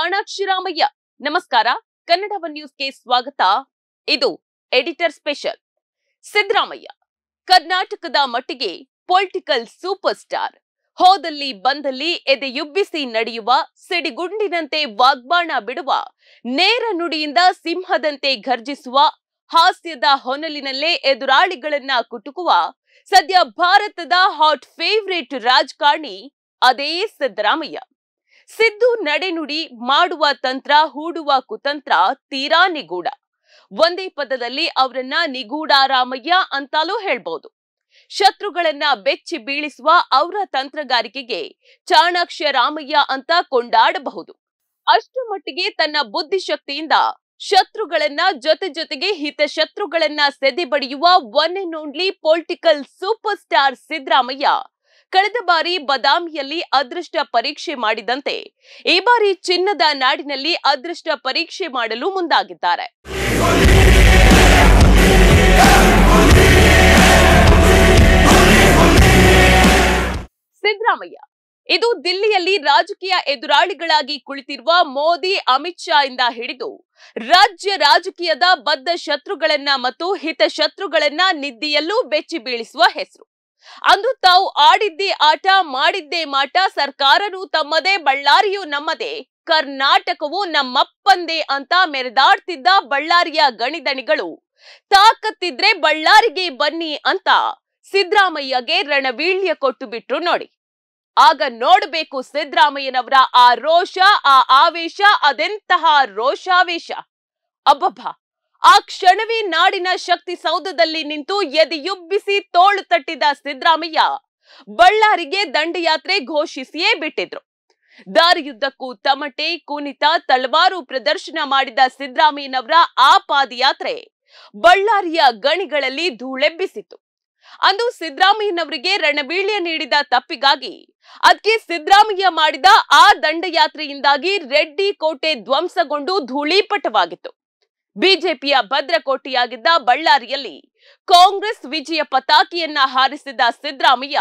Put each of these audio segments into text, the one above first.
ಚಾಣಾಕ್ಷಿರಾಮಯ್ಯ ನಮಸ್ಕಾರ ಕನ್ನಡ ಒನ್ ನ್ಯೂಸ್ಗೆ ಸ್ವಾಗತ ಇದು ಎಡಿಟರ್ ಸ್ಪೆಷಲ್ ಸಿದ್ದರಾಮಯ್ಯ ಕರ್ನಾಟಕದ ಮಟ್ಟಿಗೆ ಪೊಲಿಟಿಕಲ್ ಸೂಪರ್ ಸ್ಟಾರ್ ಹೋದಲ್ಲಿ ಬಂದಲ್ಲಿ ಎದೆಯುಬ್ಬಿಸಿ ನಡೆಯುವ ಸಿಡಿಗುಂಡಿನಂತೆ ವಾಗ್ಬಾಣ ಬಿಡುವ ನೇರ ನುಡಿಯಿಂದ ಸಿಂಹದಂತೆ ಘರ್ಜಿಸುವ ಹಾಸ್ಯದ ಹೊನಲಿನಲ್ಲೇ ಎದುರಾಳಿಗಳನ್ನ ಕುಟುಕುವ ಸದ್ಯ ಭಾರತದ ಹಾಟ್ ಫೇವರೇಟ್ ರಾಜಕಾರಣಿ ಅದೇ ಸಿದ್ದರಾಮಯ್ಯ ಸಿದ್ದು ನಡೆನುಡಿ ಮಾಡುವ ತಂತ್ರ ಹೂಡುವ ಕುತಂತ್ರ ತೀರಾ ನಿಗೂಢ ಒಂದೇ ಪದದಲ್ಲಿ ಅವರನ್ನ ನಿಗೂಢ ರಾಮಯ್ಯ ಅಂತಲೂ ಹೇಳ್ಬಹುದು ಶತ್ರುಗಳನ್ನ ಬೆಚ್ಚಿ ಬೀಳಿಸುವ ಅವರ ತಂತ್ರಗಾರಿಕೆಗೆ ಚಾಣಾಕ್ಷ ರಾಮಯ್ಯ ಅಂತ ಕೊಂಡಾಡಬಹುದು ಅಷ್ಟು ಮಟ್ಟಿಗೆ ತನ್ನ ಬುದ್ಧಿಶಕ್ತಿಯಿಂದ ಶತ್ರುಗಳನ್ನ ಜೊತೆ ಜೊತೆಗೆ ಹಿತ ಶತ್ರುಗಳನ್ನ ಸೆದೆ ಬಡಿಯುವ one and only political super star Siddaramaiah ಕಳೆದ ಬಾರಿ ಬದಾಮಿಯಲ್ಲಿ ಅದೃಷ್ಟ ಪರೀಕ್ಷೆ ಮಾಡಿದಂತೆ ಈ ಬಾರಿ ಚಿನ್ನದ ನಾಡಿನಲ್ಲಿ ಅದೃಷ್ಟ ಪರೀಕ್ಷೆ ಮಾಡಲು ಮುಂದಾಗಿದ್ದಾರೆ ಸಿದ್ದರಾಮಯ್ಯ ಇದು ದಿಲ್ಲಿಯಲ್ಲಿ ರಾಜಕೀಯ ಎದುರಾಳಿಗಳಾಗಿ ಕುಳಿತಿರುವ ಮೋದಿ ಅಮಿತ್ ಶಾ ಇಂದ ಹಿಡಿದು ರಾಜ್ಯ ರಾಜಕೀಯದ ಬದ್ಧ ಶತ್ರುಗಳನ್ನ ಮತ್ತು ಹಿತಶತ್ರುಗಳನ್ನ ನಿದ್ದೆಯಲ್ಲೂ ಬೆಚ್ಚಿ ಬೀಳಿಸುವ ಹೆಸರು ಅಂದು ತಾವು ಆಡಿದ್ದೆ ಆಟ ಮಾಡಿದ್ದೇ ಮಾಟ ಸರ್ಕಾರನೂ ತಮ್ಮದೇ ಬಳ್ಳಾರಿಯೂ ನಮ್ಮದೇ ಕರ್ನಾಟಕವು ನಮ್ಮಪ್ಪಂದೇ ಅಂತ ಮೆರೆದಾಡ್ತಿದ್ದ ಬಳ್ಳಾರಿಯ ಗಣಿದಣಿಗಳು ತಾಕತ್ತಿದ್ರೆ ಬಳ್ಳಾರಿಗೆ ಬನ್ನಿ ಅಂತ ಸಿದ್ದರಾಮಯ್ಯಗೆ ರಣವೀಳ್ಯ ಕೊಟ್ಟು ಬಿಟ್ರು ನೋಡಿ ಆಗ ನೋಡಬೇಕು ಸಿದ್ದರಾಮಯ್ಯನವರ ಆ ರೋಷ ಆ ಆವೇಶ ಅದೆಂತಹ ರೋಷಾವೇಶ ಅಬ್ಬಬ್ಬಾ ಆ ಕ್ಷಣವೇ ನಾಡಿನ ಶಕ್ತಿ ಸೌಧದಲ್ಲಿ ನಿಂತು ಎದೆಯುಬ್ಬಿಸಿ ತೋಳು ತಟ್ಟಿದ ಸಿದ್ದರಾಮಯ್ಯ ಬಳ್ಳಾರಿಗೆ ದಂಡಯಾತ್ರೆ ಘೋಷಿಸಿಯೇ ಬಿಟ್ಟಿದ್ರು ದಾರಿಯುದ್ದಕ್ಕೂ ತಮಟೆ ಕುಣಿತ ತಳವಾರು ಪ್ರದರ್ಶನ ಮಾಡಿದ ಸಿದ್ದರಾಮಯ್ಯನವರ ಆ ಪಾದಯಾತ್ರೆ ಬಳ್ಳಾರಿಯ ಗಣಿಗಳಲ್ಲಿ ಧೂಳೆಬ್ಬಿಸಿತು ಅಂದು ಸಿದ್ದರಾಮಯ್ಯನವರಿಗೆ ರಣಬೀಳ್ಯ ನೀಡಿದ ತಪ್ಪಿಗಾಗಿ ಅದಕ್ಕೆ ಸಿದ್ದರಾಮಯ್ಯ ಮಾಡಿದ ಆ ದಂಡಯಾತ್ರೆಯಿಂದಾಗಿ ರೆಡ್ಡಿ ಕೋಟೆ ಧ್ವಂಸಗೊಂಡು ಧೂಳೀಪಟವಾಗಿತ್ತು ಬಿಜೆಪಿಯ ಭದ್ರಕೋಟಿಯಾಗಿದ್ದ ಬಳ್ಳಾರಿಯಲ್ಲಿ ಕಾಂಗ್ರೆಸ್ ವಿಜಯ ಪತಾಕಿಯನ್ನ ಹಾರಿಸಿದ ಸಿದ್ದರಾಮಯ್ಯ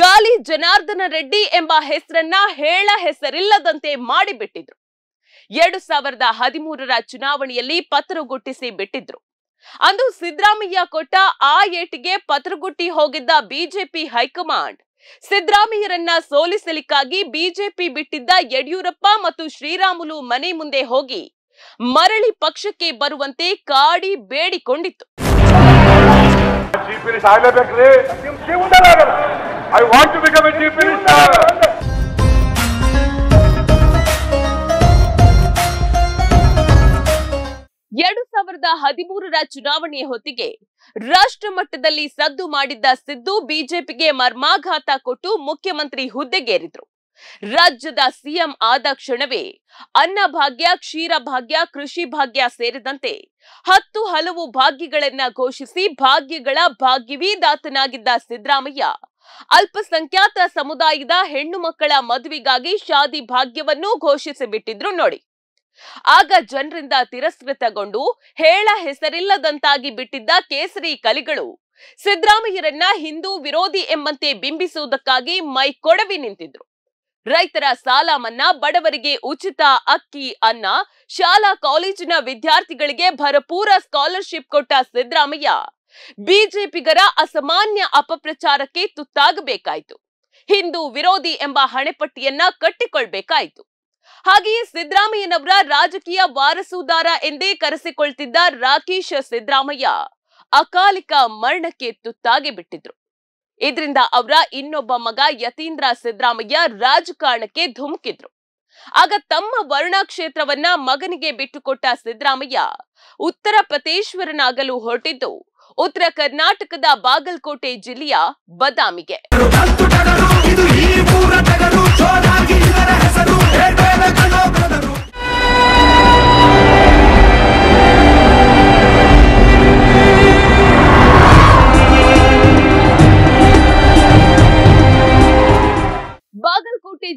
ಗಾಲಿ ಜನಾರ್ದನ ರೆಡ್ಡಿ ಎಂಬ ಹೆಸರನ್ನ ಹೇಳ ಹೆಸರಿಲ್ಲದಂತೆ ಮಾಡಿಬಿಟ್ಟಿದ್ರು ಎರಡು ಸಾವಿರದ ಹದಿಮೂರರ ಚುನಾವಣೆಯಲ್ಲಿ ಪತ್ರಗುಟ್ಟಿಸಿ ಬಿಟ್ಟಿದ್ರು ಅಂದು ಸಿದ್ದರಾಮಯ್ಯ ಕೊಟ್ಟ ಆ ಏಟಿಗೆ ಪತ್ರಗುಟ್ಟಿ ಹೋಗಿದ್ದ ಬಿಜೆಪಿ ಹೈಕಮಾಂಡ್ ಸಿದ್ದರಾಮಯ್ಯರನ್ನ ಸೋಲಿಸಲಿಕ್ಕಾಗಿ ಬಿಜೆಪಿ ಬಿಟ್ಟಿದ್ದ ಯಡಿಯೂರಪ್ಪ ಮತ್ತು ಶ್ರೀರಾಮುಲು ಮನೆ ಮುಂದೆ ಹೋಗಿ ಮರಳಿ ಪಕ್ಷಕ್ಕೆ ಬರುವಂತೆ ಕಾಡಿ ಬೇಡಿಕೊಂಡಿತ್ತು ಎರಡು ಸಾವಿರದ ಹದಿಮೂರರ ಚುನಾವಣೆಯ ಹೊತ್ತಿಗೆ ರಾಷ್ಟ್ರ ಮಟ್ಟದಲ್ಲಿ ಸದ್ದು ಮಾಡಿದ್ದ ಸಿದ್ದು ಬಿಜೆಪಿಗೆ ಮರ್ಮಾಘಾತ ಕೊಟ್ಟು ಮುಖ್ಯಮಂತ್ರಿ ಹುದ್ದೆಗೇರಿದ್ರು ರಾಜ್ಯದ ಸಿಎಂ ಆದ ಕ್ಷಣವೇ ಅನ್ನಭಾಗ್ಯ ಕ್ಷೀರ ಭಾಗ್ಯ ಕೃಷಿ ಭಾಗ್ಯ ಸೇರಿದಂತೆ ಹತ್ತು ಹಲವು ಭಾಗ್ಯಗಳನ್ನ ಘೋಷಿಸಿ ಭಾಗ್ಯಗಳ ಭಾಗ್ಯವೀದಾತನಾಗಿದ್ದ ಸಿದ್ದರಾಮಯ್ಯ ಅಲ್ಪಸಂಖ್ಯಾತ ಸಮುದಾಯದ ಹೆಣ್ಣು ಮಕ್ಕಳ ಮದುವೆಗಾಗಿ ಶಾದಿ ಭಾಗ್ಯವನ್ನೂ ಘೋಷಿಸಿಬಿಟ್ಟಿದ್ರು ನೋಡಿ ಆಗ ಜನರಿಂದ ತಿರಸ್ಕೃತಗೊಂಡು ಹೇಳ ಹೆಸರಿಲ್ಲದಂತಾಗಿ ಬಿಟ್ಟಿದ್ದ ಕೇಸರಿ ಕಲಿಗಳು ಸಿದ್ದರಾಮಯ್ಯರನ್ನ ಹಿಂದೂ ವಿರೋಧಿ ಎಂಬಂತೆ ಬಿಂಬಿಸುವುದಕ್ಕಾಗಿ ಮೈ ಕೊಡವಿ ನಿಂತಿದ್ರು ರೈತರ ಸಾಲ ಮನ್ನಾ ಬಡವರಿಗೆ ಉಚಿತ ಅಕ್ಕಿ ಅನ್ನ ಶಾಲಾ ಕಾಲೇಜಿನ ವಿದ್ಯಾರ್ಥಿಗಳಿಗೆ ಭರಪೂರ ಸ್ಕಾಲರ್ಶಿಪ್ ಕೊಟ್ಟ ಸಿದ್ದರಾಮಯ್ಯ ಬಿಜೆಪಿಗರ ಅಸಾಮಾನ್ಯ ಅಪಪ್ರಚಾರಕ್ಕೆ ತುತ್ತಾಗಬೇಕಾಯಿತು ಹಿಂದೂ ವಿರೋಧಿ ಎಂಬ ಹಣೆಪಟ್ಟಿಯನ್ನ ಕಟ್ಟಿಕೊಳ್ಬೇಕಾಯಿತು ಹಾಗೆಯೇ ಸಿದ್ದರಾಮಯ್ಯನವರ ರಾಜಕೀಯ ವಾರಸುದಾರ ಎಂದೇ ಕರೆಸಿಕೊಳ್ತಿದ್ದ ರಾಕೇಶ್ ಸಿದ್ದರಾಮಯ್ಯ ಅಕಾಲಿಕ ಮರಣಕ್ಕೆ ತುತ್ತಾಗಿ ಬಿಟ್ಟಿದ್ರು ಇದರಿಂದ ಅವರ ಇನ್ನೊಬ್ಬ ಮಗ ಯತೀಂದ್ರ ಸಿದ್ದರಾಮಯ್ಯ ರಾಜಕಾರಣಕ್ಕೆ ಧುಮುಕಿದ್ರು ಆಗ ತಮ್ಮ ವರ್ಣ ಕ್ಷೇತ್ರವನ್ನ ಮಗನಿಗೆ ಬಿಟ್ಟುಕೊಟ್ಟ ಸಿದ್ದರಾಮಯ್ಯ ಉತ್ತರ ಪ್ರತೇಶ್ವರನಾಗಲು ಹೊರಟಿದ್ದು ಉತ್ತರ ಕರ್ನಾಟಕದ ಬಾಗಲಕೋಟೆ ಜಿಲ್ಲೆಯ ಬದಾಮಿಗೆ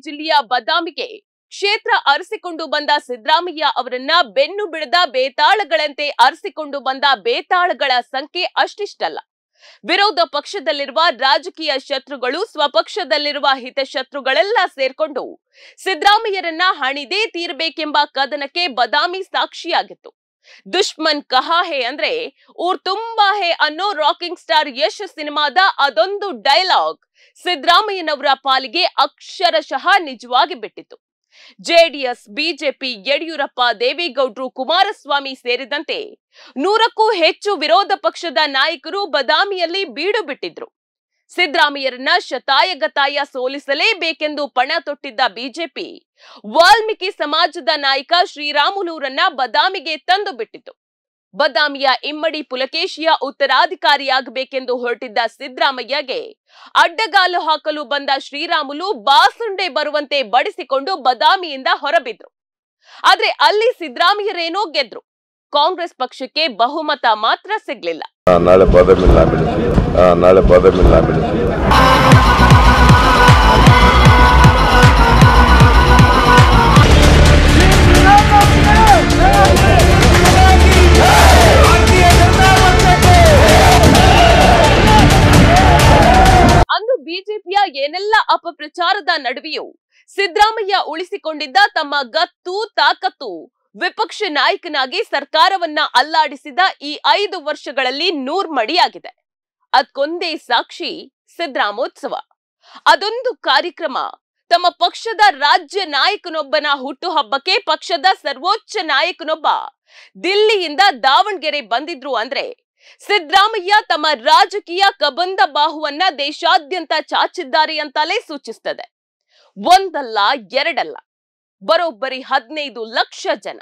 ಜಿಲ್ಲೆಯ ಬದಾಮಿಗೆ ಕ್ಷೇತ್ರ ಅರಸಿಕೊಂಡು ಬಂದ ಸಿದ್ದರಾಮಯ್ಯ ಅವರನ್ನ ಬೆನ್ನು ಬಿಡದ ಬೇತಾಳಗಳಂತೆ ಅರಸಿಕೊಂಡು ಬಂದ ಬೇತಾಳಗಳ ಸಂಖ್ಯೆ ಅಷ್ಟಿಷ್ಟಲ್ಲ ವಿರೋಧ ಪಕ್ಷದಲ್ಲಿರುವ ರಾಜಕೀಯ ಶತ್ರುಗಳು ಸ್ವಪಕ್ಷದಲ್ಲಿರುವ ಹಿತಶತ್ರುಗಳೆಲ್ಲ ಸೇರ್ಕೊಂಡು ಸಿದ್ದರಾಮಯ್ಯರನ್ನ ಹಣಿದೇ ತೀರಬೇಕೆಂಬ ಕದನಕ್ಕೆ ಬದಾಮಿ ಸಾಕ್ಷಿಯಾಗಿತ್ತು ದುಷ್ಮನ್ ಕಹಾ ಹೇ ಅಂದ್ರೆ ಊರ್ ತುಂಬಾ ಹೇ ಅನ್ನೋ ರಾಕಿಂಗ್ ಸ್ಟಾರ್ ಯಶ್ ಸಿನಿಮಾದ ಅದೊಂದು ಡೈಲಾಗ್ ಸಿದ್ದರಾಮಯ್ಯನವರ ಪಾಲಿಗೆ ಅಕ್ಷರಶಃ ನಿಜವಾಗಿ ಬಿಟ್ಟಿತ್ತು ಜೆಡಿಎಸ್ ಬಿಜೆಪಿ ಯಡಿಯೂರಪ್ಪ ದೇವೇಗೌಡರು ಕುಮಾರಸ್ವಾಮಿ ಸೇರಿದಂತೆ ನೂರಕ್ಕೂ ಹೆಚ್ಚು ವಿರೋಧ ಪಕ್ಷದ ನಾಯಕರು ಬದಾಮಿಯಲ್ಲಿ ಬೀಡು ಬಿಟ್ಟಿದ್ರು ಸಿದ್ದರಾಮಯ್ಯರನ್ನ ಶತಾಯಗತಾಯ ಸೋಲಿಸಲೇಬೇಕೆಂದು ಪಣ ತೊಟ್ಟಿದ್ದ ಬಿಜೆಪಿ ವಾಲ್ಮೀಕಿ ಸಮಾಜದ ನಾಯಕ ಶ್ರೀರಾಮುಲೂರನ್ನ ಬದಾಮಿಗೆ ತಂದು ಬಿಟ್ಟಿತು ಬದಾಮಿಯ ಇಮ್ಮಡಿ ಪುಲಕೇಶಿಯ ಉತ್ತರಾಧಿಕಾರಿಯಾಗಬೇಕೆಂದು ಹೊರಟಿದ್ದ ಸಿದ್ದರಾಮಯ್ಯಗೆ ಅಡ್ಡಗಾಲು ಹಾಕಲು ಬಂದ ಶ್ರೀರಾಮುಲು ಬಾಸುಂಡೆ ಬರುವಂತೆ ಬಡಿಸಿಕೊಂಡು ಬದಾಮಿಯಿಂದ ಹೊರಬಿದ್ರು ಆದ್ರೆ ಅಲ್ಲಿ ಸಿದ್ದರಾಮಯ್ಯರೇನೋ ಗೆದ್ರು ಕಾಂಗ್ರೆಸ್ ಪಕ್ಷಕ್ಕೆ ಬಹುಮತ ಮಾತ್ರ ಸಿಗ್ಲಿಲ್ಲ ನಾಳೆ ನಾ ಅಂದು ಬಿಜೆಪಿಯ ಏನೆಲ್ಲ ಅಪಪ್ರಚಾರದ ನಡುವೆಯೂ ಸಿದ್ದರಾಮಯ್ಯ ಉಳಿಸಿಕೊಂಡಿದ್ದ ತಮ್ಮ ಗತ್ತು ತಾಕತ್ತು ವಿಪಕ್ಷ ನಾಯಕನಾಗಿ ಸರ್ಕಾರವನ್ನ ಅಲ್ಲಾಡಿಸಿದ ಈ ಐದು ವರ್ಷಗಳಲ್ಲಿ ನೂರ್ಮಡಿಯಾಗಿದೆ ಅದಕ್ಕೊಂದೇ ಸಾಕ್ಷಿ ಸಿದ್ರಾಮೋತ್ಸವ ಅದೊಂದು ಕಾರ್ಯಕ್ರಮ ತಮ್ಮ ಪಕ್ಷದ ರಾಜ್ಯ ನಾಯಕನೊಬ್ಬನ ಹುಟ್ಟುಹಬ್ಬಕ್ಕೆ ಪಕ್ಷದ ಸರ್ವೋಚ್ಚ ನಾಯಕನೊಬ್ಬ ದಿಲ್ಲಿಯಿಂದ ದಾವಣಗೆರೆ ಬಂದಿದ್ರು ಅಂದ್ರೆ ಸಿದ್ದರಾಮಯ್ಯ ತಮ್ಮ ರಾಜಕೀಯ ಕಬಂದ ಬಾಹುವನ್ನ ದೇಶಾದ್ಯಂತ ಚಾಚಿದ್ದಾರೆ ಅಂತಲೇ ಸೂಚಿಸ್ತದೆ ಒಂದಲ್ಲ ಎರಡಲ್ಲ ಬರೋಬ್ಬರಿ ಹದಿನೈದು ಲಕ್ಷ ಜನ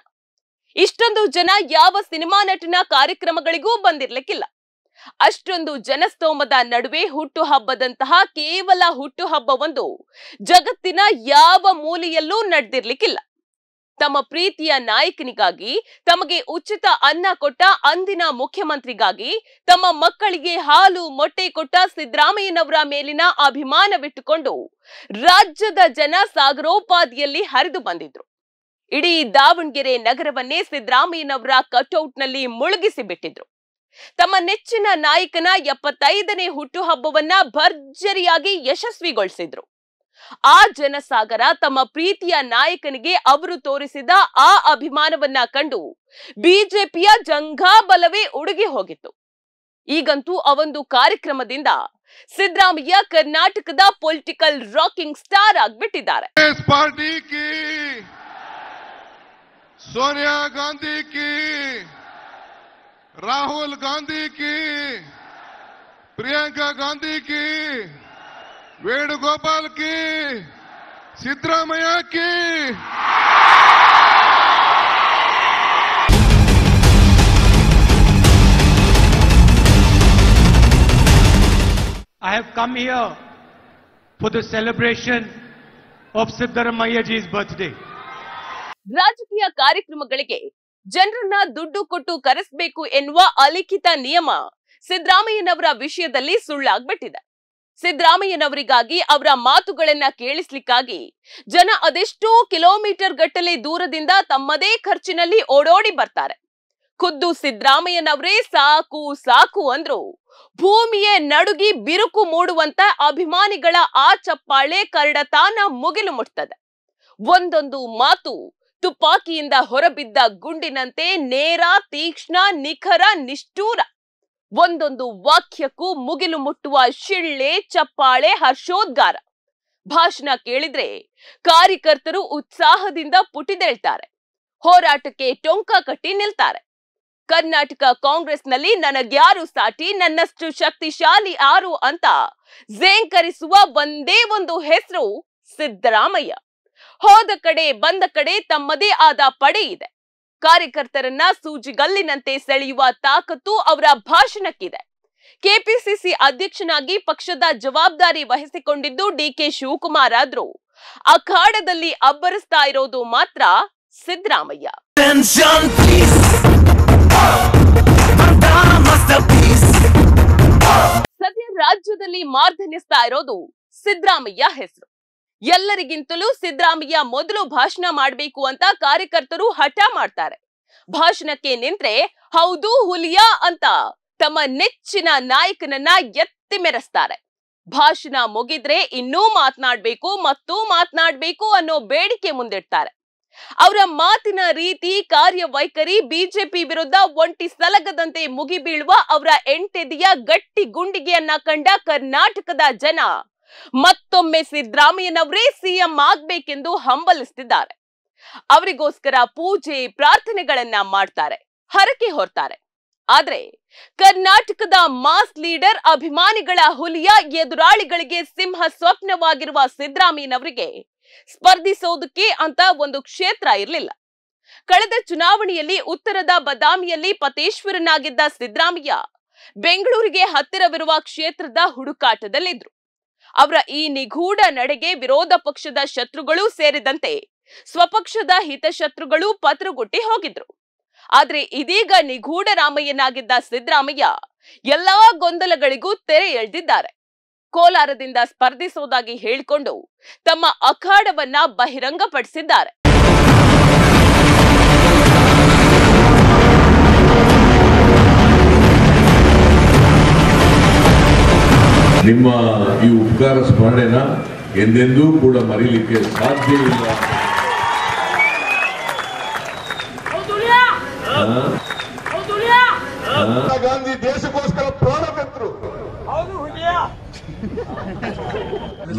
ಇಷ್ಟೊಂದು ಜನ ಯಾವ ಸಿನಿಮಾ ನಟನ ಕಾರ್ಯಕ್ರಮಗಳಿಗೂ ಬಂದಿರ್ಲಿಕ್ಕಿಲ್ಲ ಅಷ್ಟೊಂದು ಜನಸ್ತೋಮದ ನಡುವೆ ಹುಟ್ಟುಹಬ್ಬದಂತಹ ಕೇವಲ ಹುಟ್ಟುಹಬ್ಬವೊಂದು ಜಗತ್ತಿನ ಯಾವ ಮೂಲೆಯಲ್ಲೂ ನಡೆದಿರ್ಲಿಕ್ಕಿಲ್ಲ ತಮ್ಮ ಪ್ರೀತಿಯ ನಾಯಕನಿಗಾಗಿ ತಮಗೆ ಉಚಿತ ಅನ್ನ ಕೊಟ್ಟ ಅಂದಿನ ಮುಖ್ಯಮಂತ್ರಿಗಾಗಿ ತಮ್ಮ ಮಕ್ಕಳಿಗೆ ಹಾಲು ಮೊಟ್ಟೆ ಕೊಟ್ಟ ಸಿದ್ದರಾಮಯ್ಯನವರ ಮೇಲಿನ ಅಭಿಮಾನವಿಟ್ಟುಕೊಂಡು ರಾಜ್ಯದ ಜನ ಸಾಗರೋಪಾದಿಯಲ್ಲಿ ಹರಿದು ಬಂದಿದ್ರು ಇಡೀ ದಾವಣಗೆರೆ ನಗರವನ್ನೇ ಸಿದ್ದರಾಮಯ್ಯನವರ ಕಟ್ಔಟ್ನಲ್ಲಿ ಮುಳುಗಿಸಿ ಬಿಟ್ಟಿದ್ರು ತಮ್ಮ ನೆಚ್ಚಿನ ನಾಯಕನ ಎಪ್ಪತ್ತೈದನೇ ಹುಟ್ಟುಹಬ್ಬವನ್ನ ಭರ್ಜರಿಯಾಗಿ ಯಶಸ್ವಿಗೊಳಿಸಿದ್ರು ಆ ಜನಸಾಗರ ತಮ್ಮ ಪ್ರೀತಿಯ ನಾಯಕನಿಗೆ ಅವರು ತೋರಿಸಿದ ಆ ಅಭಿಮಾನವನ್ನ ಕಂಡು ಬಿಜೆಪಿಯ ಜಂಘಾಬಲವೇ ಉಡುಗಿ ಹೋಗಿತ್ತು ಈಗಂತೂ ಅವೊಂದು ಕಾರ್ಯಕ್ರಮದಿಂದ ಸಿದ್ದರಾಮಯ್ಯ ಕರ್ನಾಟಕದ ಪೊಲಿಟಿಕಲ್ ರಾಕಿಂಗ್ ಸ್ಟಾರ್ ಆಗ್ಬಿಟ್ಟಿದ್ದಾರೆ ಸೋನಿಯಾ ಗಾಂಧಿ राहुल गांधी की प्रियंका गांधी की वेणुगोपाल की सिद्धरामय की I have come here for the celebration of Siddaramaiah ji birthday राजकीय कार्यक्रम ಜನರನ್ನ ದುಡ್ಡು ಕೊಟ್ಟು ಕರೆಸಬೇಕು ಎನ್ನುವ ಅಲಿಖಿತ ನಿಯಮ ಸಿದ್ದರಾಮಯ್ಯನವರ ವಿಷಯದಲ್ಲಿ ಸುಳ್ಳಾಗ್ಬಿಟ್ಟಿದೆ ಸಿದ್ದರಾಮಯ್ಯನವರಿಗಾಗಿ ಅವರ ಮಾತುಗಳನ್ನ ಕೇಳಿಸ್ಲಿಕ್ಕಾಗಿ ಜನ ಅದೆಷ್ಟೋ ಕಿಲೋಮೀಟರ್ ಗಟ್ಟಲೆ ದೂರದಿಂದ ತಮ್ಮದೇ ಖರ್ಚಿನಲ್ಲಿ ಓಡೋಡಿ ಬರ್ತಾರೆ ಖುದ್ದು ಸಿದ್ದರಾಮಯ್ಯನವರೇ ಸಾಕು ಸಾಕು ಅಂದ್ರು ಭೂಮಿಯೇ ನಡುಗಿ ಬಿರುಕು ಮೂಡುವಂತ ಅಭಿಮಾನಿಗಳ ಆ ಚಪ್ಪಾಳೆ ಕರಡತಾನ ಮುಗಿಲು ಮುಟ್ತದೆ ಒಂದೊಂದು ಮಾತು ತುಪಾಕಿಯಿಂದ ಹೊರಬಿದ್ದ ಗುಂಡಿನಂತೆ ನೇರ ತೀಕ್ಷ್ಣ ನಿಖರ ನಿಷ್ಠೂರ ಒಂದೊಂದು ವಾಕ್ಯಕ್ಕೂ ಮುಗಿಲು ಮುಟ್ಟುವ ಶಿಳ್ಳೆ ಚಪ್ಪಾಳೆ ಹರ್ಷೋದ್ಗಾರ ಭಾಷಣ ಕೇಳಿದ್ರೆ ಕಾರ್ಯಕರ್ತರು ಉತ್ಸಾಹದಿಂದ ಪುಟಿದೇಳ್ತಾರೆ ಹೋರಾಟಕ್ಕೆ ಟೊಂಕ ಕಟ್ಟಿ ನಿಲ್ತಾರೆ ಕರ್ನಾಟಕ ಕಾಂಗ್ರೆಸ್ನಲ್ಲಿ ನನಗ್ಯಾರು ಸಾಟಿ ನನ್ನಷ್ಟು ಶಕ್ತಿಶಾಲಿ ಯಾರು ಅಂತ ಝೇಂಕರಿಸುವ ಒಂದೇ ಒಂದು ಹೆಸರು ಸಿದ್ದರಾಮಯ್ಯ ಹೋದ ಕಡೆ ಬಂದ ಕಡೆ ತಮ್ಮದೇ ಆದ ಪಡೆ ಇದೆ ಕಾರ್ಯಕರ್ತರನ್ನ ಸೂಜಿಗಲ್ಲಿನಂತೆ ಸೆಳೆಯುವ ತಾಕತ್ತು ಅವರ ಭಾಷಣಕ್ಕಿದೆ ಕೆಪಿಸಿಸಿ ಅಧ್ಯಕ್ಷನಾಗಿ ಪಕ್ಷದ ಜವಾಬ್ದಾರಿ ವಹಿಸಿಕೊಂಡಿದ್ದು ಡಿಕೆ ಶಿವಕುಮಾರ್ ಆದ್ರು ಅಖಾಡದಲ್ಲಿ ಅಬ್ಬರಿಸ್ತಾ ಇರೋದು ಮಾತ್ರ ಸಿದ್ದರಾಮಯ್ಯ ಸದ್ಯ ರಾಜ್ಯದಲ್ಲಿ ಮಾರ್ಧನಿಸ್ತಾ ಇರೋದು ಸಿದ್ದರಾಮಯ್ಯ ಹೆಸರು ಎಲ್ಲರಿಗಿಂತಲೂ ಸಿದ್ದರಾಮಯ್ಯ ಮೊದಲು ಭಾಷಣ ಮಾಡಬೇಕು ಅಂತ ಕಾರ್ಯಕರ್ತರು ಹಠ ಮಾಡ್ತಾರೆ ಭಾಷಣಕ್ಕೆ ನಿಂತ್ರೆ ಹೌದು ಹುಲಿಯಾ ಅಂತ ತಮ್ಮ ನೆಚ್ಚಿನ ನಾಯಕನನ್ನ ಎತ್ತಿ ಮೆರೆಸ್ತಾರೆ ಭಾಷಣ ಮುಗಿದ್ರೆ ಇನ್ನೂ ಮಾತನಾಡ್ಬೇಕು ಮತ್ತು ಮಾತನಾಡ್ಬೇಕು ಅನ್ನೋ ಬೇಡಿಕೆ ಮುಂದಿಡ್ತಾರೆ ಅವರ ಮಾತಿನ ರೀತಿ ಕಾರ್ಯವೈಖರಿ ಬಿಜೆಪಿ ವಿರುದ್ಧ ಒಂಟಿ ಸಲಗದಂತೆ ಮುಗಿಬೀಳುವ ಅವರ ಎಂಟೆದಿಯ ಗಟ್ಟಿ ಗುಂಡಿಗೆಯನ್ನ ಕಂಡ ಕರ್ನಾಟಕದ ಜನ ಮತ್ತೊಮ್ಮೆ ಸಿದ್ದರಾಮಯ್ಯನವರೇ ಸಿಎಂ ಆಗ್ಬೇಕೆಂದು ಹಂಬಲಿಸ್ತಿದ್ದಾರೆ ಅವರಿಗೋಸ್ಕರ ಪೂಜೆ ಪ್ರಾರ್ಥನೆಗಳನ್ನ ಮಾಡ್ತಾರೆ ಹರಕೆ ಹೊರ್ತಾರೆ ಆದ್ರೆ ಕರ್ನಾಟಕದ ಮಾಸ್ ಲೀಡರ್ ಅಭಿಮಾನಿಗಳ ಹುಲಿಯ ಎದುರಾಳಿಗಳಿಗೆ ಸಿಂಹ ಸ್ವಪ್ನವಾಗಿರುವ ಸಿದ್ದರಾಮಯ್ಯನವರಿಗೆ ಸ್ಪರ್ಧಿಸೋದಕ್ಕೆ ಅಂತ ಒಂದು ಕ್ಷೇತ್ರ ಇರಲಿಲ್ಲ ಕಳೆದ ಚುನಾವಣೆಯಲ್ಲಿ ಉತ್ತರದ ಬದಾಮಿಯಲ್ಲಿ ಪತೇಶ್ವರನಾಗಿದ್ದ ಸಿದ್ದರಾಮಯ್ಯ ಬೆಂಗಳೂರಿಗೆ ಹತ್ತಿರವಿರುವ ಕ್ಷೇತ್ರದ ಹುಡುಕಾಟದಲ್ಲಿದ್ರು ಅವರ ಈ ನಿಗೂಢ ನಡೆಗೆ ವಿರೋಧ ಪಕ್ಷದ ಶತ್ರುಗಳೂ ಸೇರಿದಂತೆ ಸ್ವಪಕ್ಷದ ಹಿತಶತ್ರುಗಳು ಪತ್ರಗುಟ್ಟಿ ಹೋಗಿದ್ರು ಆದ್ರೆ ಇದೀಗ ನಿಗೂಢ ರಾಮಯ್ಯನಾಗಿದ್ದ ಸಿದ್ದರಾಮಯ್ಯ ಎಲ್ಲಾ ಗೊಂದಲಗಳಿಗೂ ತೆರೆ ಎಳೆದಿದ್ದಾರೆ ಕೋಲಾರದಿಂದ ಸ್ಪರ್ಧಿಸೋದಾಗಿ ಹೇಳಿಕೊಂಡು ತಮ್ಮ ಅಖಾಡವನ್ನ ಬಹಿರಂಗಪಡಿಸಿದ್ದಾರೆ ನಿಮ್ಮ ಉದ್ಗಾರ ಸ್ಮರಣೆನ ಎಂದೆಂದೂ ಕೂಡ ಮರೀಲಿಕ್ಕೆ ಸಾಧ್ಯವಿಲ್ಲ ಗಾಂಧಿ ದೇಶಕ್ಕೋಸ್ಕರ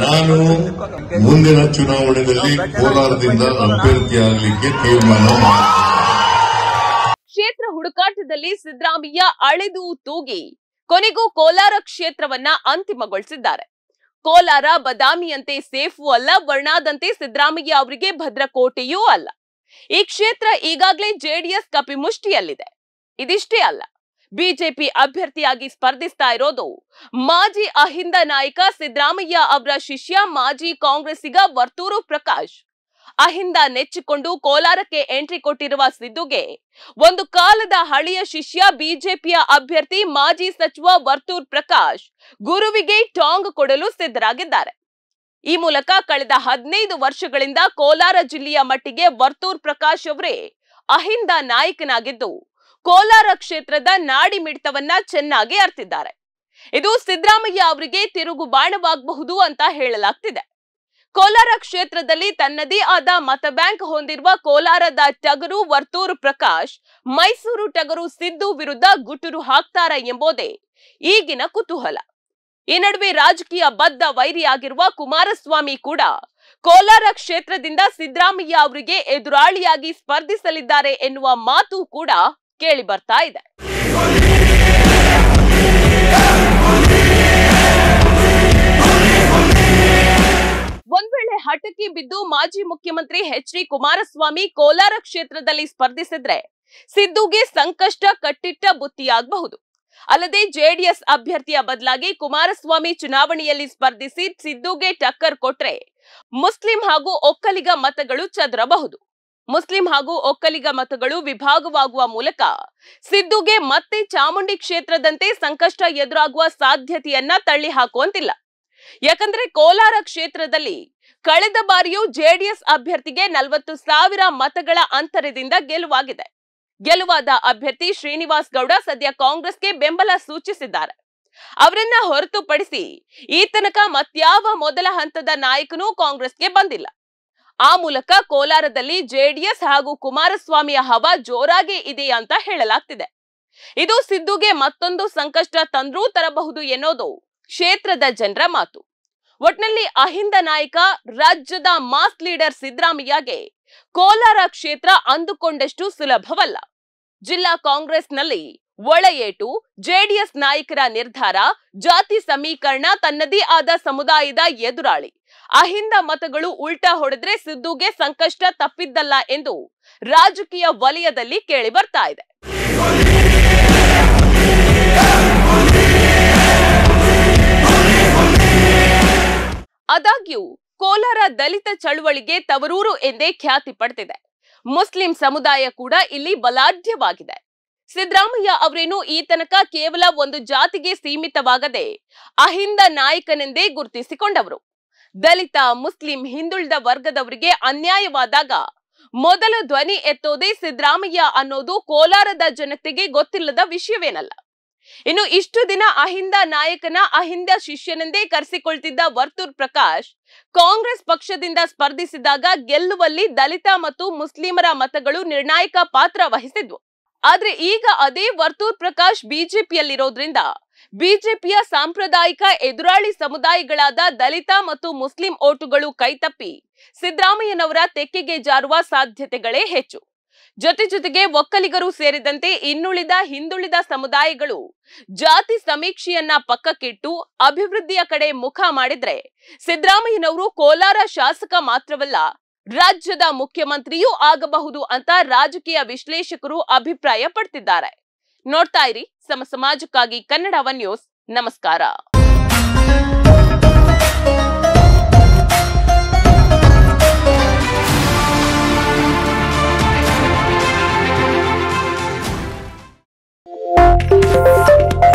ನಾನು ಮುಂದಿನ ಚುನಾವಣೆಯಲ್ಲಿ ಕೋಲಾರದಿಂದ ಅಭ್ಯರ್ಥಿಯಾಗಲಿಕ್ಕೆ ತೀರ್ಮಾನ ಕ್ಷೇತ್ರ ಹುಡುಕಾಟದಲ್ಲಿ ಸಿದ್ದರಾಮಯ್ಯ ಅಳೆದು ತೂಗಿ ಕೊನೆಗೂ ಕೋಲಾರ ಕ್ಷೇತ್ರವನ್ನ ಅಂತಿಮಗೊಳಿಸಿದ್ದಾರೆ ಕೋಲಾರ ಬದಾಮಿಯಂತೆ ಸೇಫು ಅಲ್ಲ ವರ್ಣಾದಂತೆ ಸಿದ್ದರಾಮಯ್ಯ ಅವರಿಗೆ ಭದ್ರಕೋಟೆಯೂ ಅಲ್ಲ ಈ ಕ್ಷೇತ್ರ ಈಗಾಗಲೇ ಜೆಡಿಎಸ್ ಕಪಿಮುಷ್ಟಿಯಲ್ಲಿದೆ ಇದಿಷ್ಟೇ ಅಲ್ಲ ಬಿಜೆಪಿ ಅಭ್ಯರ್ಥಿಯಾಗಿ ಸ್ಪರ್ಧಿಸ್ತಾ ಇರೋದು ಮಾಜಿ ಅಹಿಂದ ನಾಯಕ ಸಿದ್ದರಾಮಯ್ಯ ಅವರ ಶಿಷ್ಯ ಮಾಜಿ ಕಾಂಗ್ರೆಸ್ಸಿಗ ವರ್ತೂರು ಪ್ರಕಾಶ್ ಅಹಿಂದ ನೆಚ್ಚಿಕೊಂಡು ಕೋಲಾರಕ್ಕೆ ಎಂಟ್ರಿ ಕೊಟ್ಟಿರುವ ಸಿದ್ದುಗೆ ಒಂದು ಕಾಲದ ಹಳೆಯ ಶಿಷ್ಯ ಬಿಜೆಪಿಯ ಅಭ್ಯರ್ಥಿ ಮಾಜಿ ಸಚಿವ ವರ್ತೂರ್ ಪ್ರಕಾಶ್ ಗುರುವಿಗೆ ಟಾಂಗ್ ಕೊಡಲು ಸಿದ್ಧರಾಗಿದ್ದಾರೆ ಈ ಮೂಲಕ ಕಳೆದ ಹದಿನೈದು ವರ್ಷಗಳಿಂದ ಕೋಲಾರ ಜಿಲ್ಲೆಯ ಮಟ್ಟಿಗೆ ವರ್ತೂರ್ ಪ್ರಕಾಶ್ ಅವರೇ ಅಹಿಂದ ನಾಯಕನಾಗಿದ್ದು ಕೋಲಾರ ಕ್ಷೇತ್ರದ ನಾಡಿ ಮಿಡಿತವನ್ನ ಚೆನ್ನಾಗಿ ಅರ್ತಿದ್ದಾರೆ ಇದು ಸಿದ್ದರಾಮಯ್ಯ ಅವರಿಗೆ ತಿರುಗು ಬಾಣವಾಗಬಹುದು ಅಂತ ಹೇಳಲಾಗ್ತಿದೆ ಕೋಲಾರ ಕ್ಷೇತ್ರದಲ್ಲಿ ತನ್ನದೇ ಆದ ಮತ ಬ್ಯಾಂಕ್ ಹೊಂದಿರುವ ಕೋಲಾರದ ಟಗರು ವರ್ತೂರು ಪ್ರಕಾಶ್ ಮೈಸೂರು ಟಗರು ಸಿದ್ದು ವಿರುದ್ಧ ಗುಟುರು ಹಾಕ್ತಾರ ಎಂಬುದೇ ಈಗಿನ ಕುತೂಹಲ ಈ ನಡುವೆ ರಾಜಕೀಯ ಬದ್ಧ ವೈರಿಯಾಗಿರುವ ಕುಮಾರಸ್ವಾಮಿ ಕೂಡ ಕೋಲಾರ ಕ್ಷೇತ್ರದಿಂದ ಸಿದ್ದರಾಮಯ್ಯ ಅವರಿಗೆ ಎದುರಾಳಿಯಾಗಿ ಸ್ಪರ್ಧಿಸಲಿದ್ದಾರೆ ಎನ್ನುವ ಮಾತು ಕೂಡ ಕೇಳಿ ಬರ್ತಾ ಇದೆ ಸಂಕಟಕ್ಕೆ ಬಿದ್ದು ಮಾಜಿ ಮುಖ್ಯಮಂತ್ರಿ ಎಚ್ ಡಿ ಕುಮಾರಸ್ವಾಮಿ ಕೋಲಾರ ಕ್ಷೇತ್ರದಲ್ಲಿ ಸ್ಪರ್ಧಿಸಿದ್ರೆ ಸಿದ್ದುಗೆ ಸಂಕಷ್ಟ ಕಟ್ಟಿಟ್ಟ ಬುತ್ತಿಯಾಗಬಹುದು ಅಲ್ಲದೆ ಜೆಡಿಎಸ್ ಅಭ್ಯರ್ಥಿಯ ಬದಲಾಗಿ ಕುಮಾರಸ್ವಾಮಿ ಚುನಾವಣೆಯಲ್ಲಿ ಸ್ಪರ್ಧಿಸಿ ಸಿದ್ದುಗೆ ಟಕ್ಕರ್ ಕೊಟ್ರೆ ಮುಸ್ಲಿಂ ಹಾಗೂ ಒಕ್ಕಲಿಗ ಮತಗಳು ಚದರಬಹುದು ಮುಸ್ಲಿಂ ಹಾಗೂ ಒಕ್ಕಲಿಗ ಮತಗಳು ವಿಭಾಗವಾಗುವ ಮೂಲಕ ಸಿದ್ದುಗೆ ಮತ್ತೆ ಚಾಮುಂಡಿ ಕ್ಷೇತ್ರದಂತೆ ಸಂಕಷ್ಟ ಎದುರಾಗುವ ಸಾಧ್ಯತೆಯನ್ನ ತಳ್ಳಿ ಹಾಕುವಂತಿಲ್ಲ ಯಾಕಂದ್ರೆ ಕೋಲಾರ ಕ್ಷೇತ್ರದಲ್ಲಿ ಕಳೆದ ಬಾರಿಯೂ ಜೆಡಿಎಸ್ ಅಭ್ಯರ್ಥಿಗೆ ನಲವತ್ತು ಸಾವಿರ ಮತಗಳ ಅಂತರದಿಂದ ಗೆಲುವಾಗಿದೆ ಗೆಲುವಾದ ಅಭ್ಯರ್ಥಿ ಶ್ರೀನಿವಾಸ್ ಗೌಡ ಸದ್ಯ ಕಾಂಗ್ರೆಸ್ಗೆ ಬೆಂಬಲ ಸೂಚಿಸಿದ್ದಾರೆ ಅವರನ್ನ ಹೊರತುಪಡಿಸಿ ಈ ತನಕ ಮತ್ಯಾವ ಮೊದಲ ಹಂತದ ನಾಯಕನೂ ಕಾಂಗ್ರೆಸ್ಗೆ ಬಂದಿಲ್ಲ ಆ ಮೂಲಕ ಕೋಲಾರದಲ್ಲಿ ಜೆಡಿಎಸ್ ಹಾಗೂ ಕುಮಾರಸ್ವಾಮಿಯ ಹವಾ ಜೋರಾಗಿ ಇದೆ ಅಂತ ಹೇಳಲಾಗ್ತಿದೆ ಇದು ಸಿದ್ದುಗೆ ಮತ್ತೊಂದು ಸಂಕಷ್ಟ ತಂದ್ರೂ ತರಬಹುದು ಎನ್ನೋದು ಕ್ಷೇತ್ರದ ಜನರ ಮಾತು ಒಟ್ನಲ್ಲಿ ಅಹಿಂದ ನಾಯಕ ರಾಜ್ಯದ ಮಾಸ್ ಲೀಡರ್ ಸಿದ್ದರಾಮಯ್ಯಗೆ ಕೋಲಾರ ಕ್ಷೇತ್ರ ಅಂದುಕೊಂಡಷ್ಟು ಸುಲಭವಲ್ಲ ಜಿಲ್ಲಾ ಕಾಂಗ್ರೆಸ್ನಲ್ಲಿ ಒಳಏಟು ಜೆಡಿಎಸ್ ನಾಯಕರ ನಿರ್ಧಾರ ಜಾತಿ ಸಮೀಕರಣ ತನ್ನದೇ ಆದ ಸಮುದಾಯದ ಎದುರಾಳಿ ಅಹಿಂದ ಮತಗಳು ಉಲ್ಟಾ ಹೊಡೆದ್ರೆ ಸಿದ್ದುಗೆ ಸಂಕಷ್ಟ ತಪ್ಪಿದ್ದಲ್ಲ ಎಂದು ರಾಜಕೀಯ ವಲಯದಲ್ಲಿ ಕೇಳಿ ಬರ್ತಾ ಇದೆ ಆದಾಗ್ಯೂ ಕೋಲಾರ ದಲಿತ ಚಳುವಳಿಗೆ ತವರೂರು ಎಂದೇ ಖ್ಯಾತಿ ಪಡೆದಿದೆ ಮುಸ್ಲಿಂ ಸಮುದಾಯ ಕೂಡ ಇಲ್ಲಿ ಬಲಾಢ್ಯವಾಗಿದೆ ಸಿದ್ದರಾಮಯ್ಯ ಅವರೇನು ಈ ತನಕ ಕೇವಲ ಒಂದು ಜಾತಿಗೆ ಸೀಮಿತವಾಗದೆ ಅಹಿಂದ ನಾಯಕನೆಂದೇ ಗುರುತಿಸಿಕೊಂಡವರು ದಲಿತ ಮುಸ್ಲಿಂ ಹಿಂದುಳಿದ ವರ್ಗದವರಿಗೆ ಅನ್ಯಾಯವಾದಾಗ ಮೊದಲ ಧ್ವನಿ ಎತ್ತೋದೇ ಸಿದ್ದರಾಮಯ್ಯ ಅನ್ನೋದು ಕೋಲಾರದ ಜನತೆಗೆ ಗೊತ್ತಿಲ್ಲದ ವಿಷಯವೇನಲ್ಲ ಇನ್ನು ಇಷ್ಟು ದಿನ ಅಹಿಂದ ನಾಯಕನ ಅಹಿಂದ ಶಿಷ್ಯನೆಂದೇ ಕರೆಸಿಕೊಳ್ತಿದ್ದ ವರ್ತೂರ್ ಪ್ರಕಾಶ್ ಕಾಂಗ್ರೆಸ್ ಪಕ್ಷದಿಂದ ಸ್ಪರ್ಧಿಸಿದಾಗ ಗೆಲ್ಲುವಲ್ಲಿ ದಲಿತ ಮತ್ತು ಮುಸ್ಲಿಮರ ಮತಗಳು ನಿರ್ಣಾಯಕ ಪಾತ್ರ ವಹಿಸಿದ್ವು ಆದ್ರೆ ಈಗ ಅದೇ ವರ್ತೂರ್ ಪ್ರಕಾಶ್ ಬಿಜೆಪಿಯಲ್ಲಿರೋದ್ರಿಂದ ಬಿಜೆಪಿಯ ಸಾಂಪ್ರದಾಯಿಕ ಎದುರಾಳಿ ಸಮುದಾಯಗಳಾದ ದಲಿತ ಮತ್ತು ಮುಸ್ಲಿಂ ಓಟುಗಳು ಕೈತಪ್ಪಿ ಸಿದ್ದರಾಮಯ್ಯನವರ ತೆಕ್ಕೆಗೆ ಜಾರುವ ಸಾಧ್ಯತೆಗಳೇ ಹೆಚ್ಚು ಜೊತೆ ಜೊತೆಗೆ ಒಕ್ಕಲಿಗರು ಸೇರಿದಂತೆ ಇನ್ನುಳಿದ ಹಿಂದುಳಿದ ಸಮುದಾಯಗಳು ಜಾತಿ ಸಮೀಕ್ಷೆಯನ್ನ ಪಕ್ಕಕ್ಕಿಟ್ಟು ಅಭಿವೃದ್ಧಿಯ ಕಡೆ ಮುಖ ಮಾಡಿದ್ರೆ ಸಿದ್ದರಾಮಯ್ಯನವರು ಕೋಲಾರ ಶಾಸಕ ಮಾತ್ರವಲ್ಲ ರಾಜ್ಯದ ಮುಖ್ಯಮಂತ್ರಿಯೂ ಆಗಬಹುದು ಅಂತ ರಾಜಕೀಯ ವಿಶ್ಲೇಷಕರು ಅಭಿಪ್ರಾಯ ಪಡ್ತಿದ್ದಾರೆ ನೋಡ್ತಾ ಇರಿ ಸಮ ಸಮಾಜಕ್ಕಾಗಿ ಕನ್ನಡ ನ್ಯೂಸ್ ನಮಸ್ಕಾರ Música